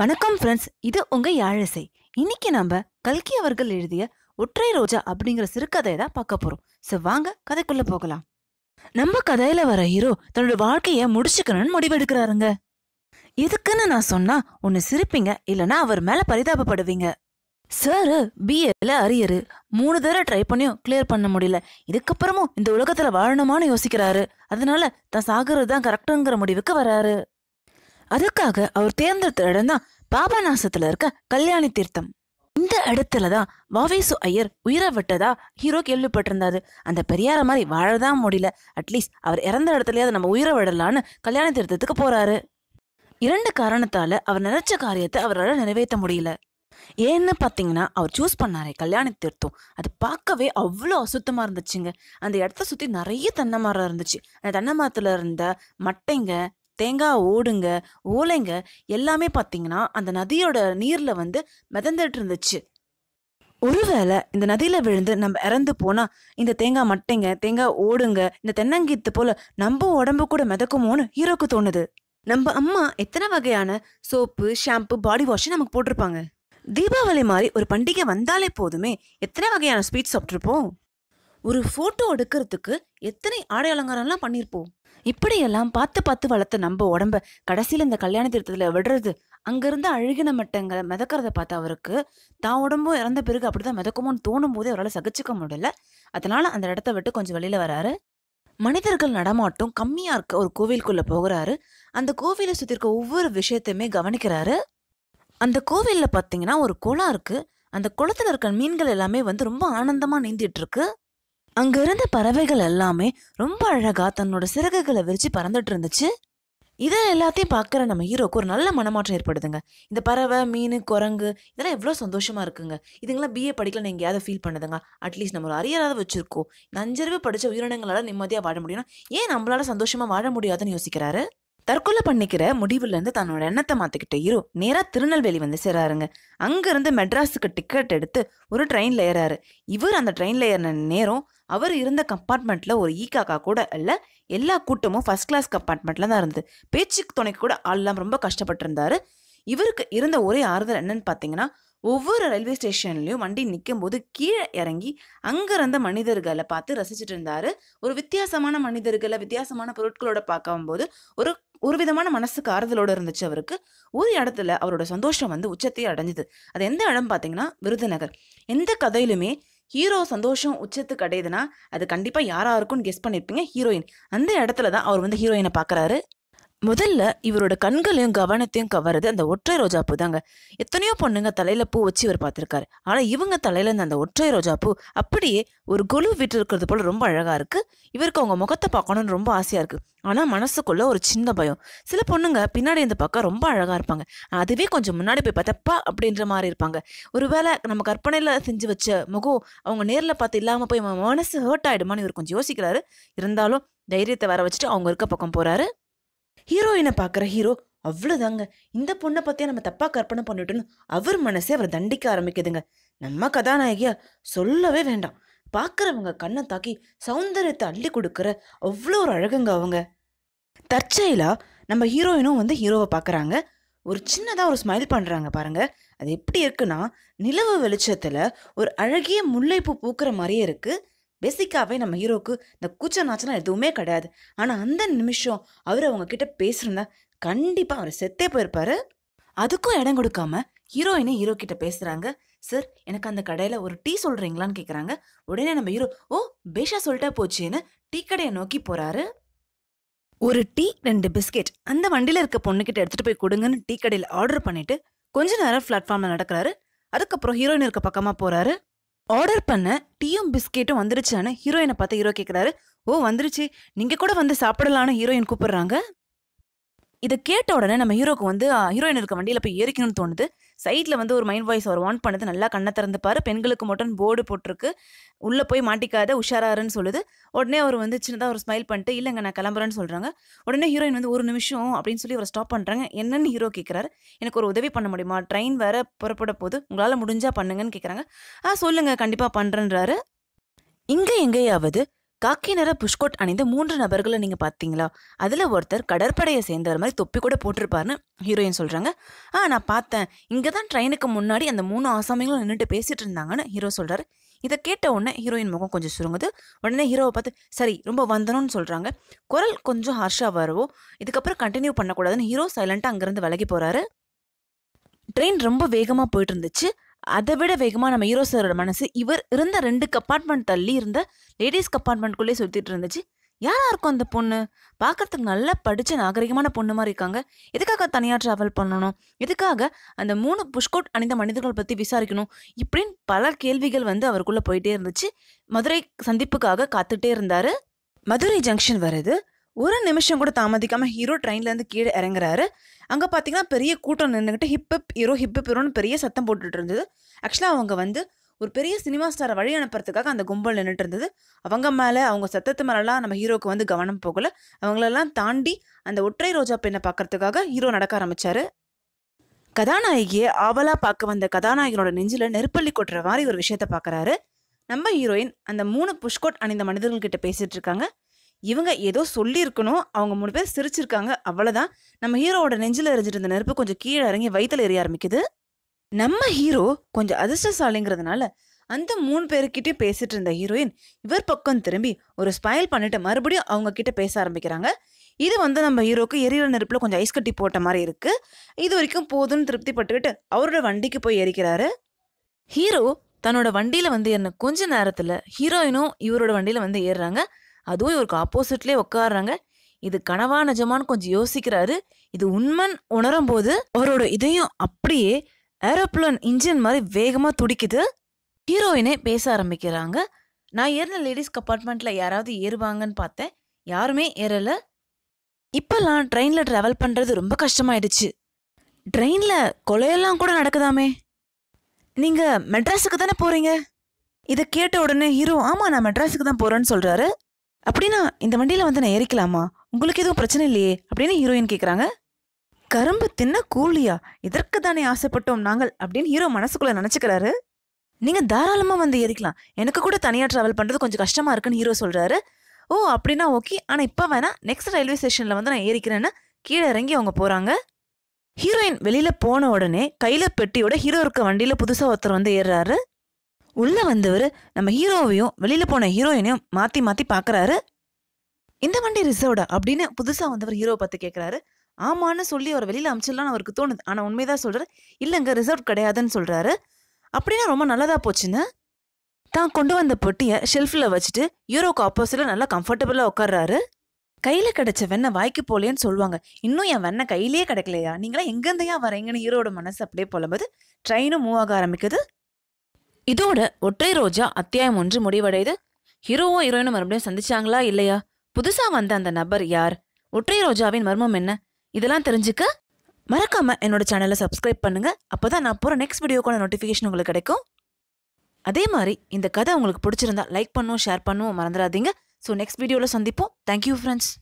வணக்கம் ஃப்ரெண்ட்ஸ் இது உங்கள் யாழிசை இன்னைக்கு நம்ம கல்கி அவர்கள் எழுதிய ஒற்றை ரோஜா அப்படிங்கிற சிறுகதையை தான் பார்க்க போகிறோம் ஸோ வாங்க கதைக்குள்ளே போகலாம் நம்ம கதையில் வர ஹீரோ தன்னோட வாழ்க்கையை முடிச்சுக்கணும்னு முடிவெடுக்கிறாருங்க எதுக்குன்னு நான் சொன்னா ஒன்று சிரிப்பீங்க இல்லைன்னா அவர் மேலே பரிதாபப்படுவீங்க சார் பிஏல அரியரு மூணு தடவை ட்ரை பண்ணியும் கிளியர் பண்ண முடியல இதுக்கப்புறமும் இந்த உலகத்தில் வாழணுமான்னு யோசிக்கிறாரு அதனால தான் சாகுறது தான் கரெக்டுங்கிற முடிவுக்கு வராரு அதுக்காக அவர் தேர்ந்தெடுத்த இடம் தான் பாபநாசத்துல இருக்க கல்யாணி தீர்த்தம் இந்த இடத்துல தான் வாவேசு ஐயர் உயிரை விட்டதா ஹீரோ கேள்விப்பட்டிருந்தாரு அந்த பெரியார மாதிரி வாழதான் முடியல அட்லீஸ்ட் அவர் இறந்த இடத்துலயாவது நம்ம உயிரை விடலான்னு கல்யாண தீர்த்தத்துக்கு போறாரு இரண்டு காரணத்தால அவர் நினைச்ச காரியத்தை அவரால் நிறைவேற்ற முடியல ஏன்னு பார்த்தீங்கன்னா அவர் சூஸ் பண்ணாரே கல்யாண தீர்த்தம் அது பார்க்கவே அவ்வளோ அசுத்தமாக இருந்துச்சுங்க அந்த இடத்த சுற்றி நிறைய தென்னை மரம் இருந்துச்சு அந்த தென்னை மரத்தில் இருந்த மட்டைங்க தேங்காய் ஓடுங்க ஓலைங்க எல்லாமே பார்த்தீங்கன்னா அந்த நதியோட நீரில் வந்து மிதந்துட்டு இருந்துச்சு ஒருவேளை இந்த நதியில் விழுந்து நம்ம இறந்து போனால் இந்த தேங்காய் மட்டைங்க தேங்காய் ஓடுங்க இந்த தென்னங்கீத்து போல் நம்ம உடம்பு கூட மிதக்குமோன்னு ஹீரோக்கு தோணுது நம்ம அம்மா எத்தனை வகையான சோப்பு ஷாம்பு பாடி வாஷ் நமக்கு போட்டிருப்பாங்க தீபாவளி மாதிரி ஒரு பண்டிகை வந்தாலே போதுமே எத்தனை வகையான ஸ்வீட் சாப்பிட்ருப்போம் ஒரு ஃபோட்டோ எடுக்கிறதுக்கு எத்தனை ஆடை அலங்காரம்லாம் பண்ணியிருப்போம் இப்படியெல்லாம் பார்த்து பார்த்து வளர்த்த நம்ம உடம்ப கடைசியில் இந்த கல்யாண தீர்த்தத்தில் விடுறது அங்கேருந்து அழுகின மட்டங்களை மிதக்கிறத பார்த்தா அவருக்கு தான் உடம்பும் இறந்த பிறகு அப்படி தான் மிதக்குமோன்னு தோணும் போதே அவரால் சகிச்சுக்க முடியல அதனால் அந்த இடத்த விட்டு கொஞ்சம் வெளியில் வராரு மனிதர்கள் நடமாட்டம் கம்மியாக இருக்க ஒரு கோவிலுக்குள்ளே போகிறாரு அந்த கோவிலை சுற்றி இருக்க ஒவ்வொரு விஷயத்தையுமே கவனிக்கிறாரு அந்த கோவிலில் பார்த்தீங்கன்னா ஒரு குளம் இருக்குது அந்த குளத்தில் இருக்க மீன்கள் எல்லாமே வந்து ரொம்ப ஆனந்தமாக நீந்திட்டு இருக்கு அங்க இருந்த பறவைகள் எல்லாமே ரொம்ப அழகா தன்னோட சிறகுகளை விரிச்சு பறந்துட்டு இருந்துச்சு இதை எல்லாத்தையும் பார்க்குற நம்ம ஹீரோக்கு ஒரு நல்ல மனமாற்றம் ஏற்படுதுங்க இந்த பறவை மீன் குரங்கு இதெல்லாம் எவ்வளோ சந்தோஷமாக இருக்குங்க இதுங்களாம் பிஏ படிக்கல படிக்கலன்னு எங்கேயாவது ஃபீல் பண்ணுதுங்க அட்லீஸ்ட் நம்ம ஒரு அரியராக வச்சுருக்கோம் இந்த படித்த உயிரினங்களால் நிம்மதியாக வாழ முடியும்னா ஏன் நம்மளால சந்தோஷமாக வாழ முடியாதுன்னு யோசிக்கிறாரு தற்கொலை பண்ணிக்கிற முடிவுலேருந்து தன்னோட எண்ணத்தை மாற்றிக்கிட்ட இரு நேராக திருநெல்வேலி வந்து சேராருங்க அங்கேருந்து மெட்ராஸுக்கு டிக்கெட் எடுத்து ஒரு ட்ரெயினில் ஏறாரு இவர் அந்த ட்ரெயினில் ஏறின நேரம் அவர் இருந்த கம்பார்ட்மெண்ட்டில் ஒரு ஈ e காக்கா கூட இல்லை எல்லா கூட்டமும் ஃபஸ்ட் கிளாஸ் கம்பார்ட்மெண்ட்டில் தான் இருந்தது பேச்சுக்கு துணைக்கு கூட ஆள்லாம் ரொம்ப கஷ்டப்பட்டிருந்தாரு இவருக்கு இருந்த ஒரே ஆறுதல் என்னன்னு பார்த்தீங்கன்னா ஒவ்வொரு ரயில்வே ஸ்டேஷன்லையும் வண்டி நிற்கும் போது கீழே இறங்கி அங்கே இருந்த மனிதர்களை பார்த்து ரசிச்சுட்டு இருந்தாரு ஒரு வித்தியாசமான மனிதர்களை வித்தியாசமான பொருட்களோட பார்க்கும்போது ஒரு ஒரு விதமான மனசுக்கு ஆறுதலோடு இருந்துச்சு அவருக்கு ஒரு இடத்துல அவரோட சந்தோஷம் வந்து உச்சத்தையே அடைஞ்சுது அது எந்த இடம் பார்த்தீங்கன்னா விருதுநகர் எந்த கதையிலுமே ஹீரோ சந்தோஷம் உச்சத்துக்கு அடையுதுன்னா அது கண்டிப்பாக யாராக இருக்கும்னு கெஸ் பண்ணியிருப்பீங்க ஹீரோயின் அந்த இடத்துல தான் அவர் வந்து ஹீரோயினை பார்க்குறாரு முதல்ல இவரோட கண்களையும் கவனத்தையும் கவர்றது அந்த ஒற்றை ரோஜா பூ தாங்க எத்தனையோ பொண்ணுங்க தலையில பூ வச்சு இவர் பார்த்துருக்காரு ஆனா இவங்க தலையில இருந்த அந்த ஒற்றை ரோஜா பூ அப்படியே ஒரு குழு வீட்டு இருக்கிறது போல ரொம்ப அழகா இருக்கு இவருக்கு அவங்க முகத்தை பார்க்கணும்னு ரொம்ப ஆசையா இருக்கு ஆனா மனசுக்குள்ள ஒரு சின்ன பயம் சில பொண்ணுங்க பின்னாடி இந்த பக்கம் ரொம்ப அழகா இருப்பாங்க அதுவே கொஞ்சம் முன்னாடி போய் பார்த்தப்பா அப்படின்ற மாதிரி இருப்பாங்க ஒருவேளை நம்ம கற்பனையில செஞ்சு வச்ச முகம் அவங்க நேரில் பார்த்து இல்லாம போய் மனசு ஹர்ட் ஆயிடுமான்னு இவர் கொஞ்சம் யோசிக்கிறாரு இருந்தாலும் தைரியத்தை வர வச்சுட்டு அவங்க இருக்க பக்கம் போறாரு ஹீரோயினை பார்க்குற ஹீரோ அவ்வளோதாங்க இந்த பொண்ணை பற்றியே நம்ம தப்பாக கற்பனை பண்ணிட்டுன்னு அவர் மனசே அவரை தண்டிக்க ஆரம்பிக்குதுங்க நம்ம கதாநாயகியா சொல்லவே வேண்டாம் பார்க்குறவங்க கண்ணை தாக்கி சௌந்தரியத்தை அள்ளி கொடுக்குற அவ்வளோ ஒரு அழகுங்க அவங்க தற்செயலாக நம்ம ஹீரோயினும் வந்து ஹீரோவை பார்க்குறாங்க ஒரு சின்னதாக ஒரு ஸ்மைல் பண்ணுறாங்க பாருங்கள் அது எப்படி இருக்குன்னா நிலவு வெளிச்சத்தில் ஒரு அழகிய முல்லைப்பூ பூக்கிற மாதிரியே இருக்குது பேசிக்காவே நம்ம ஹீரோக்கு இந்த கூச்ச நாச்சலாம் எதுவுமே கிடையாது ஆனால் அந்த நிமிஷம் அவர் அவங்க கிட்ட பேசுறதா கண்டிப்பாக அவர் செத்தே போயிருப்பாரு அதுக்கும் இடம் கொடுக்காம ஹீரோயினே ஹீரோ கிட்ட பேசுகிறாங்க சார் எனக்கு அந்த கடையில் ஒரு டீ சொல்கிறீங்களான்னு கேட்குறாங்க உடனே நம்ம ஹீரோ ஓ பேஷா சொல்லிட்டா போச்சேன்னு டீ கடையை நோக்கி போகிறாரு ஒரு டீ ரெண்டு பிஸ்கெட் அந்த வண்டியில் இருக்க பொண்ணுக்கிட்ட எடுத்துகிட்டு போய் கொடுங்கன்னு டீ கடையில் ஆர்டர் பண்ணிவிட்டு கொஞ்ச நேரம் பிளாட்ஃபார்மில் நடக்கிறாரு அதுக்கப்புறம் ஹீரோயின் இருக்க பக்கமாக போகிறாரு ஆர்டர் பண்ண டீயும் பிஸ்கெட்டும் வந்துருச்சான்னு ஹீரோயினை பார்த்து ஹீரோ கேட்குறாரு ஓ வந்துருச்சு நீங்கள் கூட வந்து சாப்பிடலான்னு ஹீரோயின் கூப்பிடுறாங்க இதை கேட்ட உடனே நம்ம ஹீரோக்கு வந்து ஹீரோயின் இருக்க வண்டியில் போய் ஏறிக்கணும்னு தோணுது சைட்டில் வந்து ஒரு மைண்ட் வாய்ஸ் அவர் ஒன் பண்ணுது நல்லா கண்ணை திறந்துப்பார் பெண்களுக்கு மட்டும் போர்டு போட்டிருக்கு உள்ளே போய் மாட்டிக்காத உஷாராருன்னு சொல்லுது உடனே அவர் வந்து சின்னதாக ஒரு ஸ்மைல் பண்ணிட்டு இல்லைங்க நான் கிளம்புறேன்னு சொல்கிறாங்க உடனே ஹீரோயின் வந்து ஒரு நிமிஷம் அப்படின்னு சொல்லி அவர் ஸ்டாப் பண்ணுறாங்க என்னன்னு ஹீரோ கேட்குறாரு எனக்கு ஒரு உதவி பண்ண முடியுமா ட்ரெயின் வேற புறப்பட போது உங்களால் முடிஞ்சால் பண்ணுங்கன்னு கேட்குறாங்க ஆ சொல்லுங்கள் கண்டிப்பாக பண்ணுறேன்றாரு இங்கே எங்கேயாவது காக்கி நிற புஷ்கோட் அணிந்த மூன்று நபர்களை நீங்கள் பார்த்தீங்களா அதில் ஒருத்தர் கடற்படையை சேர்ந்தவர் மாதிரி தொப்பி கூட போட்டிருப்பாருன்னு ஹீரோயின் சொல்கிறாங்க ஆ நான் பார்த்தேன் இங்கே தான் ட்ரெயினுக்கு முன்னாடி அந்த மூணு ஆசாமிகளும் நின்றுட்டு பேசிகிட்டு இருந்தாங்கன்னு ஹீரோ சொல்கிறாரு இதை கேட்ட உடனே ஹீரோயின் முகம் கொஞ்சம் சுருங்குது உடனே ஹீரோவை பார்த்து சரி ரொம்ப வந்தனும்னு சொல்கிறாங்க குரல் கொஞ்சம் ஹார்ஷாக வரவோ இதுக்கப்புறம் கண்டினியூ பண்ணக்கூடாதுன்னு ஹீரோ சைலண்ட்டாக அங்கேருந்து விலகி போகிறாரு ட்ரெயின் ரொம்ப வேகமாக போயிட்டு இருந்துச்சு அதை விட வேகமாக நம்ம ஹீரோ சாரோட மனசு இவர் இருந்த ரெண்டு கப்பார்ட்மெண்ட் தள்ளி இருந்த லேடிஸ் கப்பார்ட்மெண்ட்குள்ளே சுற்றிட்டு இருந்துச்சு யாராக இருக்கும் அந்த பொண்ணு பார்க்குறதுக்கு நல்லா படித்த நாகரிகமான பொண்ணு மாதிரி இருக்காங்க எதுக்காக தனியாக ட்ராவல் பண்ணணும் எதுக்காக அந்த மூணு புஷ்கோட் அணிந்த மனிதர்கள் பற்றி விசாரிக்கணும் இப்படின்னு பல கேள்விகள் வந்து அவருக்குள்ளே போயிட்டே இருந்துச்சு மதுரை சந்திப்புக்காக காத்துட்டே இருந்தார் மதுரை ஜங்ஷன் வருது ஒரு நிமிஷம் கூட தாமதிக்காமல் ஹீரோ ட்ரெயின்லேருந்து கீழே இறங்குறாரு அங்கே பார்த்தீங்கன்னா பெரிய கூட்டம் நின்றுக்கிட்டு ஹிப்பப் ஹீரோ ஹிப்பப் ஹீரோன்னு பெரிய சத்தம் போட்டுட்டு இருந்தது ஆக்சுவலாக அவங்க வந்து ஒரு பெரிய சினிமா ஸ்டாரை வழி அனுப்புறதுக்காக அந்த கும்பல் நின்றுட்டு இருந்தது அவங்க மேலே அவங்க சத்தத்து மேலெலாம் நம்ம ஹீரோவுக்கு வந்து கவனம் போகலை அவங்களெல்லாம் தாண்டி அந்த ஒற்றை ரோஜா பெண்ணை பார்க்கறதுக்காக ஹீரோ நடக்க ஆரம்பித்தார் கதாநாயகியை ஆவலாக பார்க்க வந்த கதாநாயகனோட நெஞ்சில் நெருப்பள்ளி கொட்டுற மாதிரி ஒரு விஷயத்த பார்க்குறாரு நம்ம ஹீரோயின் அந்த மூணு புஷ்கோட் அணிந்த மனிதர்கள்கிட்ட பேசிகிட்டு இருக்காங்க இவங்க ஏதோ சொல்லியிருக்கணும் அவங்க மூணு பேர் சிரிச்சிருக்காங்க அவ்வளோதான் நம்ம ஹீரோவோட நெஞ்சில் எரிஞ்சிட்டு இருந்த நெருப்பு கொஞ்சம் கீழே இறங்கி வயிற்றில் எரிய ஆரம்பிக்குது நம்ம ஹீரோ கொஞ்சம் அதிர்ஷ்டசாலிங்கிறதுனால அந்த மூணு பேருக்கிட்டே பேசிட்டு இருந்த ஹீரோயின் இவர் பக்கம் திரும்பி ஒரு ஸ்பைல் பண்ணிட்டு மறுபடியும் அவங்க கிட்ட பேச ஆரம்பிக்கிறாங்க இது வந்து நம்ம ஹீரோக்கு எரியிற நெருப்பில் கொஞ்சம் ஐஸ் கட்டி போட்ட மாதிரி இருக்கு இது வரைக்கும் போதும்னு திருப்தி பட்டுக்கிட்டு அவரோட வண்டிக்கு போய் எரிக்கிறாரு ஹீரோ தன்னோட வண்டியில் வந்து என்ன கொஞ்ச நேரத்தில் ஹீரோயினும் இவரோட வண்டியில் வந்து ஏறுறாங்க அதுவும் இவருக்கு ஆப்போசிட்லேயே உட்காடுறாங்க இது கனவா நிஜமானு கொஞ்சம் யோசிக்கிறாரு இது உண்மன் உணரும் போது அவரோட இதையும் அப்படியே ஏரோப்ளேன் இன்ஜின் மாதிரி வேகமாக துடிக்குது ஹீரோயினே பேச ஆரம்பிக்கிறாங்க நான் ஏறின லேடிஸ் கம்பார்ட்மெண்ட்டில் யாராவது ஏறுவாங்கன்னு பார்த்தேன் யாருமே ஏறலை இப்போல்லாம் ட்ரெயினில் ட்ராவல் பண்ணுறது ரொம்ப கஷ்டமாயிடுச்சு ட்ரெயினில் கொலையெல்லாம் கூட நடக்குதாமே நீங்கள் மெட்ராஸுக்கு தானே போகிறீங்க இதை கேட்ட உடனே ஹீரோ ஆமாம் நான் மெட்ராஸுக்கு தான் போகிறேன்னு சொல்கிறாரு அப்படின்னா இந்த வண்டியில் வந்து நான் ஏறிக்கலாமா உங்களுக்கு எதுவும் பிரச்சனை இல்லையே அப்படின்னு ஹீரோயின் கேட்குறாங்க கரும்பு தின்ன கூலியா இதற்கு தானே ஆசைப்பட்டோம் நாங்கள் அப்படின்னு ஹீரோ மனசுக்குள்ளே நினச்சிக்கிறாரு நீங்கள் தாராளமாக வந்து ஏறிக்கலாம் எனக்கு கூட தனியாக ட்ராவல் பண்ணுறது கொஞ்சம் கஷ்டமாக இருக்குன்னு ஹீரோ சொல்கிறாரு ஓ அப்படின்னா ஓகே ஆனால் இப்போ வேணால் நெக்ஸ்ட் ரயில்வே ஸ்டேஷனில் வந்து நான் ஏறிக்கிறேன்னு கீழே இறங்கி அவங்க போகிறாங்க ஹீரோயின் வெளியில் போன உடனே கையில் பெட்டியோட ஹீரோ இருக்க வண்டியில் புதுசாக ஒருத்தர் வந்து ஏறுறாரு உள்ளே வந்தவர் நம்ம ஹீரோவையும் வெளியில் போன ஹீரோயினையும் மாற்றி மாற்றி பார்க்குறாரு இந்த வண்டி ரிசர்வ்டா அப்படின்னு புதுசாக வந்தவர் ஹீரோ பார்த்து கேட்குறாரு ஆமான்னு சொல்லி அவர் வெளியில் அமிச்சிடலாம்னு அவருக்கு தோணுது ஆனால் உண்மைதான் சொல்கிறார் இல்லைங்க ரிசர்வ் கிடையாதுன்னு சொல்கிறாரு அப்படின்னா ரொம்ப நல்லதாக போச்சுன்னு தான் கொண்டு வந்த பொட்டியை ஷெல்ஃபில் வச்சுட்டு ஹீரோக்கு ஆப்போசிட்டில் நல்லா கம்ஃபர்டபுளாக உட்கார்றாரு கையில் கிடைச்ச வெண்ணை வாய்க்கு போலேன்னு சொல்லுவாங்க இன்னும் என் வெண்ணை கையிலேயே கிடைக்கலையா நீங்களாம் எங்கேருந்தையா வரீங்கன்னு ஹீரோட மனசு அப்படியே போலும்போது ட்ரெயினும் மூவ் ஆக ஆரம்பிக்குது இதோட ஒற்றை ரோஜா அத்தியாயம் ஒன்று முடிவடைது ஹீரோவோ ஹீரோயினும் மறுபடியும் சந்திச்சாங்களா இல்லையா புதுசா வந்த அந்த நபர் யார் ஒற்றை ரோஜாவின் மர்மம் என்ன இதெல்லாம் தெரிஞ்சுக்க மறக்காம என்னோட சேனலை சப்ஸ்கிரைப் பண்ணுங்க அப்போதான் நான் போகிற நெக்ஸ்ட் வீடியோக்கான நோட்டிஃபிகேஷன் உங்களுக்கு கிடைக்கும் அதே மாதிரி இந்த கதை உங்களுக்கு பிடிச்சிருந்தா லைக் பண்ணுவோம் ஷேர் பண்ணும் மறந்துடாதீங்க ஸோ நெக்ஸ்ட் வீடியோவில் சந்திப்போம் தேங்க்யூ ஃப்ரெண்ட்ஸ்